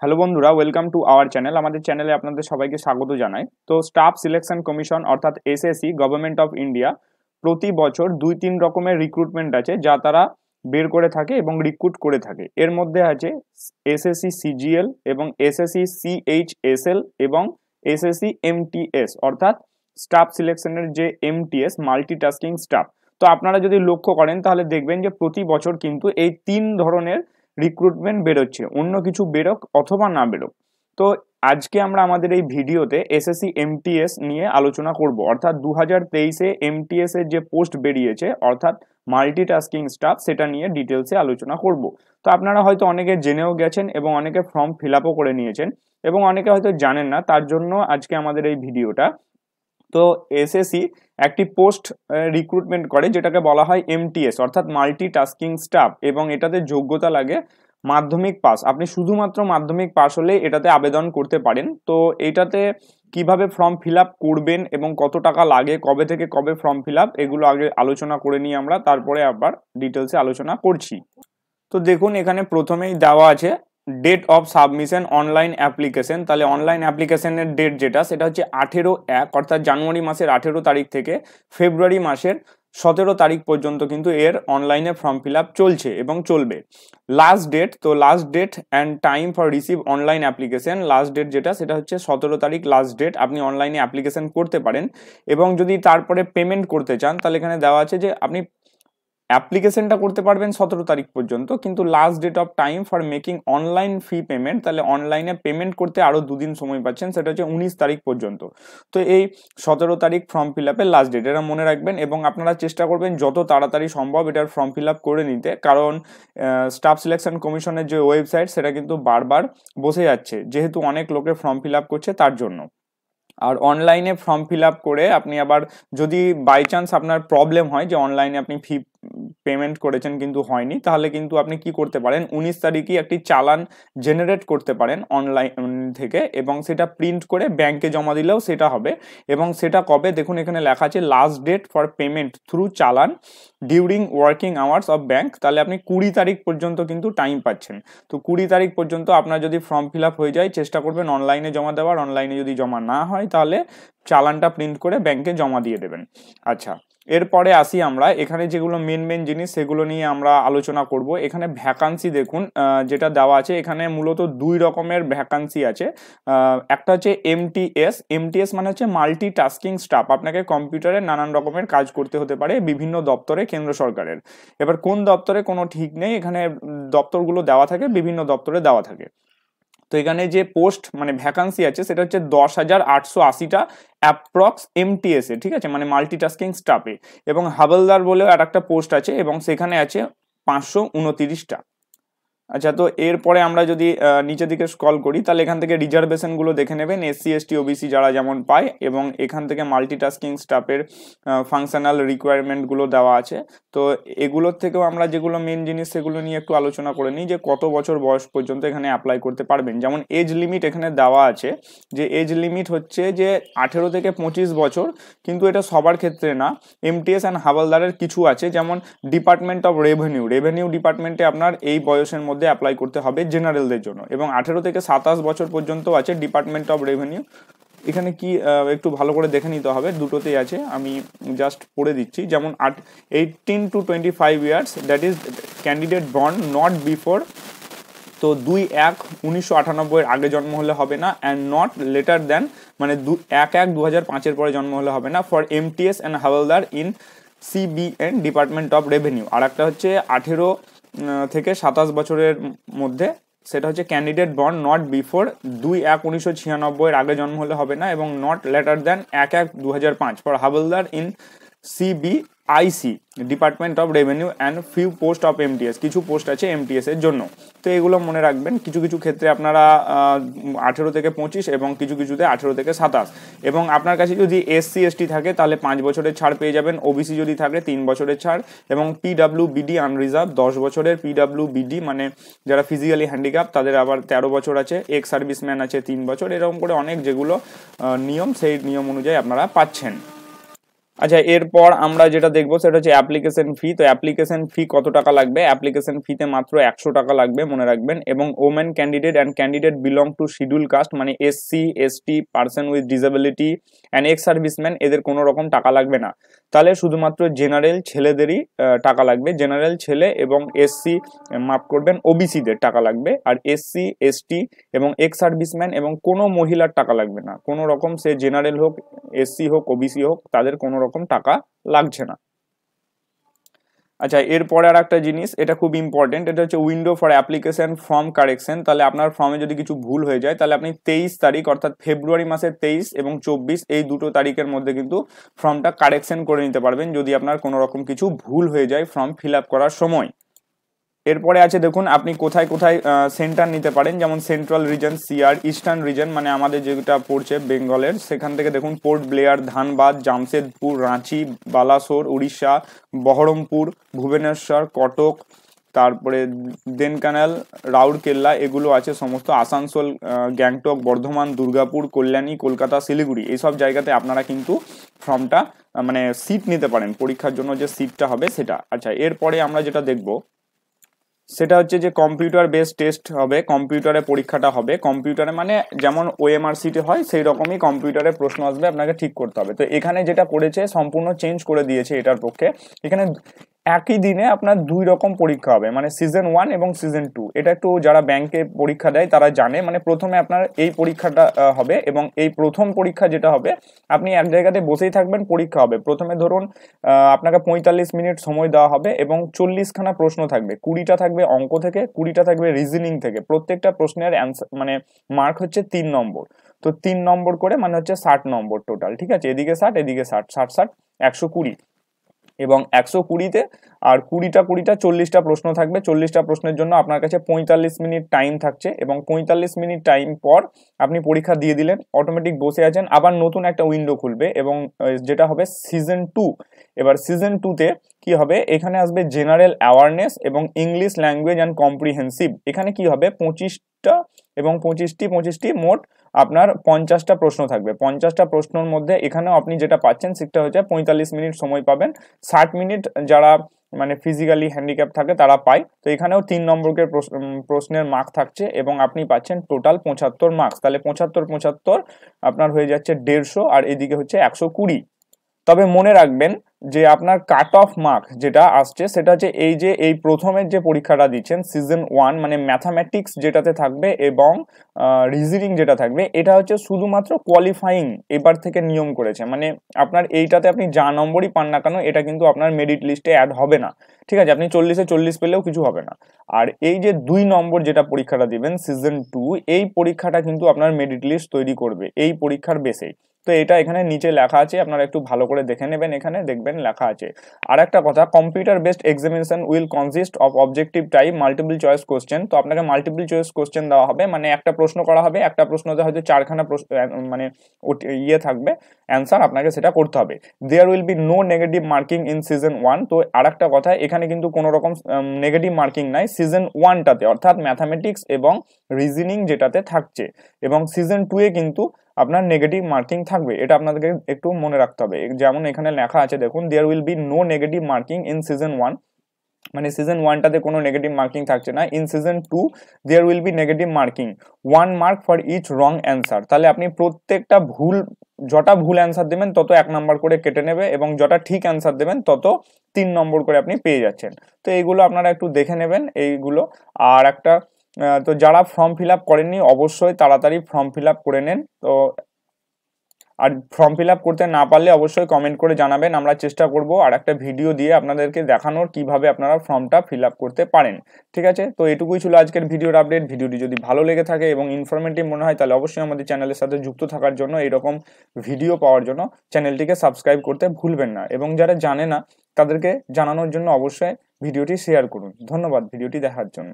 hello বন্ধুরা welcome to our channel আমাদের চ্যানেলে আপনাদের সবাইকে স্বাগত জানাই তো স্টাফ সিলেকশন কমিশন অর্থাৎ এসএসসি গভর্নমেন্ট অফ ইন্ডিয়া প্রতি বছর দুই তিন রকমের রিক্রুটমেন্ট আছে যা তারা বের করে থাকে এবং রিক্রুট করে থাকে এর মধ্যে আছে এসএসসি সিজিএল এবং এসএসসি সিএইচএসএল এবং এসএসসি এমটিএস অর্থাৎ স্টাফ সিলেকশনের যে এমটিএস মাল্টিটাস্কিং স্টাফ তো আপনারা যদি লক্ষ্য করেন তাহলে দেখবেন যে প্রতি বছর কিন্তু এই তিন ধরনের রিক্রুটমেন্ট বেরোচ্ছে অন্য কিছু বেরোক অথবা না বেরোক তো আজকে আমরা আমাদের এই ভিডিওতে এসএসসি এমটিএস নিয়ে আলোচনা করব অর্থাৎ দু হাজার তেইশে এমটিএস এর যে পোস্ট বেরিয়েছে অর্থাৎ মাল্টিটাস্কিং স্টাফ সেটা নিয়ে ডিটেলসে আলোচনা করব তো আপনারা হয়তো অনেকে জেনেও গেছেন এবং অনেকে ফর্ম ফিল করে নিয়েছেন এবং অনেকে হয়তো জানেন না তার জন্য আজকে আমাদের এই ভিডিওটা তো এসএসি একটি পোস্ট রিক্রুটমেন্ট করে যেটাকে বলা হয় এমটিএস অর্থাৎ মাল্টি টাস্কিং স্টাফ এবং এটাতে যোগ্যতা লাগে মাধ্যমিক পাস আপনি শুধুমাত্র মাধ্যমিক পাস হলে এটাতে আবেদন করতে পারেন তো এটাতে কিভাবে ফর্ম ফিল করবেন এবং কত টাকা লাগে কবে থেকে কবে ফর্ম ফিল এগুলো আগে আলোচনা করে নিই আমরা তারপরে আবার ডিটেলসে আলোচনা করছি তো দেখুন এখানে প্রথমেই দেওয়া আছে date of submission online application তাহলে অনলাইন অ্যাপ্লিকেশনের ডেট যেটা সেটা হচ্ছে আঠেরো এক অর্থাৎ জানুয়ারি মাসের আঠেরো তারিখ থেকে ফেব্রুয়ারি মাসের সতেরো তারিখ পর্যন্ত কিন্তু এর অনলাইনে ফর্ম ফিল আপ চলছে এবং চলবে লাস্ট ডেট তো last date and time for receive online application last date যেটা সেটা হচ্ছে সতেরো তারিখ লাস্ট ডেট আপনি অনলাইনে অ্যাপ্লিকেশন করতে পারেন এবং যদি তারপরে পেমেন্ট করতে চান তাহলে এখানে দেওয়া আছে যে আপনি অ্যাপ্লিকেশনটা করতে পারবেন সতেরো তারিখ পর্যন্ত কিন্তু last date of time for making online fee payment তাহলে অনলাইনে পেমেন্ট করতে আরও দুদিন সময় পাচ্ছেন সেটা হচ্ছে উনিশ তারিখ পর্যন্ত তো এই সতেরো তারিখ ফর্ম ফিল আপের লাস্ট ডেট এটা মনে রাখবেন এবং আপনারা চেষ্টা করবেন যত তাড়াতাড়ি সম্ভব এটার ফর্ম ফিল আপ করে নিতে কারণ স্টাফ সিলেকশন কমিশনের যে ওয়েবসাইট সেটা কিন্তু বারবার বসে যাচ্ছে যেহেতু অনেক লোকে ফর্ম ফিল আপ করছে তার জন্য আর অনলাইনে ফর্ম ফিল আপ করে আপনি আবার যদি বাই চান্স আপনার প্রবলেম হয় যে অনলাইনে আপনি ফি পেমেন্ট করেছেন কিন্তু হয়নি তাহলে কিন্তু আপনি কি করতে পারেন উনিশ তারিখে একটি চালান জেনারেট করতে পারেন অনলাইন থেকে এবং সেটা প্রিন্ট করে ব্যাংকে জমা দিলেও সেটা হবে এবং সেটা কবে দেখুন এখানে লেখা আছে last date for payment through challan during working hours of bank তাহলে আপনি কুড়ি তারিখ পর্যন্ত কিন্তু টাইম পাচ্ছেন তো কুড়ি তারিখ পর্যন্ত আপনার যদি ফর্ম ফিল হয়ে যায় চেষ্টা করবেন অনলাইনে জমা দেওয়ার অনলাইনে যদি জমা না হয় তাহলে চালানটা প্রিন্ট করে ব্যাংকে জমা দিয়ে দেবেন আচ্ছা এরপরে আসি আমরা এখানে যেগুলো মেন মেন জিনিস সেগুলো নিয়ে আমরা আলোচনা করব এখানে ভ্যাকান্সি দেখুন যেটা দেওয়া আছে এখানে মূলত দুই রকমের ভ্যাকান্সি আছে একটা হচ্ছে এমটিএস এমটিএস মানে হচ্ছে মাল্টি টাস্কিং স্টাফ আপনাকে কম্পিউটারে নানান রকমের কাজ করতে হতে পারে বিভিন্ন দপ্তরে কেন্দ্র সরকারের এবার কোন দপ্তরে কোনো ঠিক নেই এখানে দপ্তরগুলো দেওয়া থাকে বিভিন্ন দপ্তরে দেওয়া থাকে তো এখানে যে পোস্ট মানে ভ্যাকান্সি আছে সেটা হচ্ছে দশ হাজার আটশো আশিটা অ্যাপ্রক্স এমটিএসে ঠিক আছে মানে মাল্টিটাস্কিং স্টাফে এবং হাবলদার বলেও আর একটা পোস্ট আছে এবং সেখানে আছে পাঁচশো উনতিরিশটা আচ্ছা তো এরপরে আমরা যদি নিচের দিকে স্ক্রল করি তাহলে এখান থেকে রিজার্ভেশনগুলো দেখে নেবেন এসসি এসটি ওবিসি যারা যেমন পায় এবং এখান থেকে মাল্টিটাস্কিং স্টাফের ফাংশনাল রিকোয়ারমেন্টগুলো দেওয়া আছে তো এগুলোর থেকেও আমরা যেগুলো মেন জিনিস সেগুলো নিয়ে একটু আলোচনা করে নিই যে কত বছর বয়স পর্যন্ত এখানে অ্যাপ্লাই করতে পারবেন যেমন এজ লিমিট এখানে দেওয়া আছে যে এজ লিমিট হচ্ছে যে আঠেরো থেকে পঁচিশ বছর কিন্তু এটা সবার ক্ষেত্রে না এমটিএস অ্যান্ড হাবালদারের কিছু আছে যেমন ডিপার্টমেন্ট অফ রেভিনিউ রেভিনিউ ডিপার্টমেন্টে আপনার এই বয়সের মধ্যে মধ্যে অ্যাপ্লাই করতে হবে জেনারেলদের জন্য এবং আঠেরো থেকে সাতাশ বছর পর্যন্ত আছে ডিপার্টমেন্ট অফ রেভিনিউ এখানে কি একটু ভালো করে দেখে নিতে হবে দুটোতেই আছে আমি জাস্ট পড়ে দিচ্ছি যেমন আট eighteen to twenty five years that is candidate born not before তো দুই এক উনিশশো আটানব্বইয়ের আগে জন্ম হলে হবে না অ্যান্ড নট লেটার দেন মানে দু এক এক দু হাজার পাঁচের পরে জন্ম হলে হবে না for MTS and havildar in CBN department of revenue আর একটা হচ্ছে আঠেরো থেকে সাতাশ বছরের মধ্যে সেটা হচ্ছে ক্যান্ডিডেট বন্ড নট বিফোর দুই এক উনিশশো ছিয়ানব্বইয়ের আগে জন্ম হলে হবে না এবং নট লেটার দেন এক এক দু হাজার পাঁচ for havildar in CB IC department of revenue and few post of MTS কিছু পোস্ট আছে এমটিএস এর জন্য তো এগুলো মনে রাখবেন কিছু কিছু ক্ষেত্রে আপনারা আঠেরো থেকে পঁচিশ এবং কিছু কিছুতে আঠেরো থেকে সাতাশ এবং আপনার কাছে যদি এসসি এসটি থাকে তাহলে পাঁচ বছরের ছাড় পেয়ে যাবেন ওবিসি যদি থাকে তিন বছরের ছাড় এবং পিডাব্লিউ বিডি আনরিজার্ভ দশ বছরের পিডাব্লিউ বিডি মানে যারা ফিজিক্যালি হ্যান্ডিক্যাপ তাদের আবার তেরো বছর আছে এক্স সার্ভিসম্যান আছে তিন বছর এরকম করে অনেক যেগুলো নিয়ম সেই নিয়ম অনুযায়ী আপনারা পাচ্ছেন আচ্ছা এরপর আমরা যেটা দেখবো সেটা হচ্ছে অ্যাপ্লিকেশন ফি তো অ্যাপ্লিকেশন ফি কত টাকা লাগবে অ্যাপ্লিকেশন ফিতে মাত্র একশো টাকা লাগবে মনে রাখবেন এবং women candidate and candidate belong to schedule caste মানে SC ST person with disability and ex serviceman এদের কোনো রকম টাকা লাগবে না তাহলে শুধুমাত্র জেনারেল ছেলেদেরই টাকা লাগবে জেনারেল ছেলে এবং এসসি মাফ করবেন ওবিসিদের টাকা লাগবে আর এসসি এসটি এবং এক্স সার্ভিসম্যান এবং কোনো মহিলার টাকা লাগবে না কোনো রকম সে জেনারেল হোক এসসি হোক ওবিসি হোক তাদের কোনো রকম টাকা লাগছে না আচ্ছা এরপরে আর একটা জিনিস এটা খুব ইম্পর্টেন্ট এটা হচ্ছে window for application form correction তাহলে আপনার ফর্মে যদি কিছু ভুল হয়ে যায় তাহলে আপনি তেইশ তারিখ অর্থাৎ ফেব্রুয়ারি মাসের তেইশ এবং চব্বিশ এই দুটো তারিখের মধ্যে কিন্তু ফর্মটা কারেকশন করে নিতে পারবেন যদি আপনার কোনো রকম কিছু ভুল হয়ে যায় ফর্ম ফিল করার সময় এরপরে আছে দেখুন আপনি কোথায় কোথায় সেন্টার নিতে পারেন যেমন central region CR eastern region মানে আমাদের যেটা পড়ছে বেঙ্গলের সেখান থেকে দেখুন পোর্ট ব্লেয়ার ধানবাদ জামশেদপুর রাঁচি বালাসোর উড়িষ্যা বহরমপুর ভুবনেশ্বর কটক তারপরে দেনকানাল রাউরকেল্লা এগুলো আছে সমস্ত আসানসোল গ্যাংটক বর্ধমান দুর্গাপুর কল্যাণী কলকাতা শিলিগুড়ি এইসব জায়গাতে আপনারা কিন্তু ফর্মটা মানে সিট নিতে পারেন পরীক্ষার জন্য যে সিটটা হবে সেটা আচ্ছা এরপরে আমরা যেটা দেখবো সেটা হচ্ছে যে কম্পিউটার বেস টেস্ট হবে কম্পিউটারে পরীক্ষাটা হবে কম্পিউটারে মানে যেমন ওএমআরসিটি হয় সেই রকমই কম্পিউটারে প্রশ্ন আসবে আপনাকে ঠিক করতে হবে তো এখানে যেটা করেছে সম্পূর্ণ চেঞ্জ করে দিয়েছে এটার পক্ষে এখানে একই দিনে আপনার দুই রকম পরীক্ষা হবে মানে সিজন ওয়ান এবং সিজন টু এটা একটু যারা ব্যাংকে পরীক্ষা দেয় তারা জানে মানে প্রথমে আপনার এই পরীক্ষাটা হবে এবং এই প্রথম পরীক্ষা যেটা হবে আপনি এক জায়গাতে বসেই থাকবেন পরীক্ষা হবে প্রথমে ধরুন আপনাকে পঁয়তাল্লিশ মিনিট সময় দেওয়া হবে এবং চল্লিশখানা প্রশ্ন থাকবে কুড়িটা থাকবে অঙ্ক থেকে কুড়িটা থাকবে রিজনিং থেকে প্রত্যেকটা প্রশ্নের অ্যান্সার মানে মার্ক হচ্ছে তিন নম্বর তো তিন নম্বর করে মানে হচ্ছে ষাট নম্বর টোটাল ঠিক আছে এদিকে ষাট এদিকে ষাট ষাট ষাট একশো কুড়ি এবং একশো কুড়িতে আর কুড়িটা কুড়িটা চল্লিশটা প্রশ্ন থাকবে চল্লিশটা প্রশ্নের জন্য আপনার কাছে পঁয়তাল্লিশ মিনিট টাইম থাকছে এবং পঁয়তাল্লিশ মিনিট টাইম পর আপনি পরীক্ষা দিয়ে দিলেন অটোমেটিক বসে আছেন আবার নতুন একটা উইন্ডো খুলবে এবং যেটা হবে সিজন টু এবার সিজন টুতে কি হবে এখানে আসবে জেনারেল অ্যাওয়ারনেস এবং ইংলিশ ল্যাঙ্গুয়েজ অ্যান্ড কম্প্রিহেন্সিভ এখানে কি হবে পঁচিশটা এবং পঁচিশটি পঁচিশটি মোট আপনার পঞ্চাশটা প্রশ্ন থাকবে পঞ্চাশটা প্রশ্নর মধ্যে এখানেও আপনি যেটা পাচ্ছেন সেটা হচ্ছে পঁয়তাল্লিশ মিনিট সময় পাবেন ষাট মিনিট যারা মানে ফিজিক্যালি হ্যান্ডিক্যাপ থাকে তারা পায় তো এখানেও তিন নম্বরের প্রশ্নের মার্ক থাকছে এবং আপনি পাচ্ছেন টোটাল পঁচাত্তর মার্কস তাহলে পঁচাত্তর পঁচাত্তর আপনার হয়ে যাচ্ছে দেড়শো আর এদিকে হচ্ছে একশো কুড়ি তবে মনে রাখবেন যে আপনার কাট অফ মার্ক যেটা আসছে সেটা হচ্ছে এই যে এই প্রথমের যে পরীক্ষাটা দিচ্ছেন সিজন ওয়ান মানে ম্যাথামেটিক্স যেটাতে থাকবে এবং রিজনিং যেটা থাকবে এটা হচ্ছে শুধুমাত্র কোয়ালিফাইং এবার থেকে নিয়ম করেছে মানে আপনার এইটাতে আপনি যা নম্বরই পান না কেন এটা কিন্তু আপনার মেরিট লিস্টে অ্যাড হবে না ঠিক আছে আপনি চল্লিশে চল্লিশ পেলেও কিছু হবে না আর এই যে দুই নম্বর যেটা পরীক্ষাটা দিবেন সিজন টু এই পরীক্ষাটা কিন্তু আপনার মেরিট লিস্ট তৈরি করবে এই পরীক্ষার বেসেই তো এটা এখানে নিচে লেখা আছে আপনারা একটু ভালো করে দেখে নেবেন এখানে দেখবেন লেখা আছে আর একটা কথা computer based examination will consist of objective type multiple choice question তো আপনাকে মাল্টিপল চয়েস কোশ্চেন দেওয়া হবে মানে একটা প্রশ্ন করা হবে একটা প্রশ্নতে হয়তো চারখানা প্রশ্ন মানে ইয়ে থাকবে অ্যান্সার আপনাকে সেটা করতে হবে there will be no negative marking in session one তো আর একটা কথা এখানে এখানে কিন্তু কোনো রকম নেগেটিভ মার্কিং নাই সিজন ওয়ানটাতে অর্থাৎ ম্যাথামেটিক্স এবং রিজনিং যেটাতে থাকছে এবং সিজন টুয়ে কিন্তু আপনার নেগেটিভ মার্কিং থাকবে এটা আপনাদেরকে একটু মনে রাখতে হবে যেমন এখানে লেখা আছে দেখুন there will be no negative marking in session one মানে সিজন ওয়ানটাতে কোনো নেগেটিভ মার্কিং থাকছে না in session two there will be negative marking one mark for each wrong answer তাহলে আপনি প্রত্যেকটা ভুল যটা ভুল অ্যান্সার দেবেন তত এক নম্বর করে কেটে নেবে এবং যটা ঠিক অ্যান্সার দেবেন তত তিন নম্বর করে আপনি পেয়ে যাচ্ছেন তো এইগুলো আপনারা একটু দেখে নেবেন এইগুলো আর একটা তো যারা ফর্ম ফিল আপ করেননি অবশ্যই তাড়াতাড়ি ফর্ম ফিল আপ করে নেন তো আর ফর্ম ফিল আপ করতে না পারলে অবশ্যই কমেন্ট করে জানাবেন আমরা চেষ্টা করব আর একটা ভিডিও দিয়ে আপনাদেরকে দেখানোর কিভাবে আপনারা ফর্মটা ফিল আপ করতে পারেন ঠিক আছে তো এটুকুই ছিল আজকের ভিডিওর আপডেট ভিডিওটি যদি ভালো লেগে থাকে এবং ইনফরমেটিভ মনে হয় তাহলে অবশ্যই আমাদের চ্যানেলের সাথে যুক্ত থাকার জন্য এরকম ভিডিও পাওয়ার জন্য চ্যানেলটিকে সাবস্ক্রাইব করতে ভুলবেন না এবং যারা জানে না তাদেরকে জানানোর জন্য অবশ্যই ভিডিওটি শেয়ার করুন ধন্যবাদ ভিডিওটি দেখার জন্য